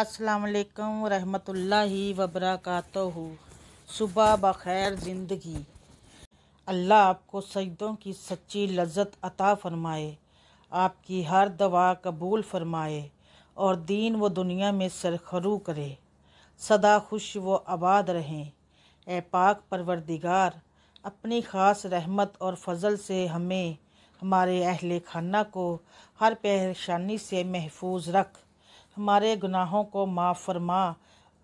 असलकम वरहमतुल्लाहि वबरकतह सुबह बखैर ज़िंदगी अल्लाह आपको सजदों की सच्ची लज्जत अता फ़रमाए आपकी हर दवा कबूल फ़रमाए और दीन व दुनिया में सरखरू करे सदा खुश व आबाद रहें ए पाक परवरदिगार अपनी ख़ास रहमत और फजल से हमें हमारे अहल खाना को हर परेशानी से महफूज रख हमारे गुनाहों को माफ़ फरमा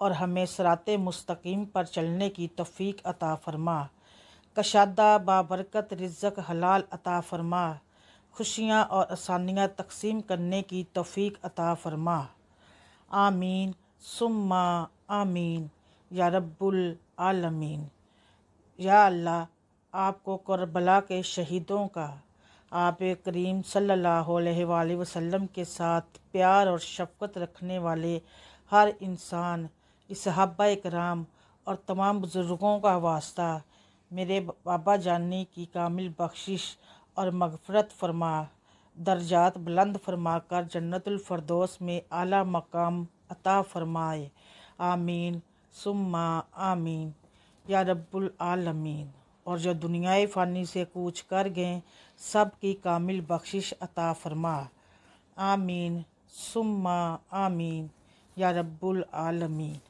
और हमें सरात मुस्तकीम पर चलने की तफ़ीक अता फरमा कशादा बाबरकत रिजक हलाल अता फरमा खुशियाँ और आसानियाँ तकसीम करने की तफ़ीक अता फरमा आमीन सुम्मा आमीन या रब्बुल आलमीन या अल्लाह आपको करबला के शहीदों का आप करीम सल्ला वसलम के साथ प्यार और शफकत रखने वाले हर इंसान इसहाबा कराम और तमाम बुज़ुर्गों का वास्ता मेरे बाबा जानी की कामिल बख्शिश और मगफरत फरमा दर्जात बुलंद फरमा कर जन्नतफरदोस में आला मकाम अता फरमाए आमीन सुम्मा आमीन या रब्बुल आलमीन और जो दुनियाए फ़ानी से कूच कर गए सब की कामिल बख्शिश अता फरमा आमीन सुम्मा आमीन या रब्बुल आलमीन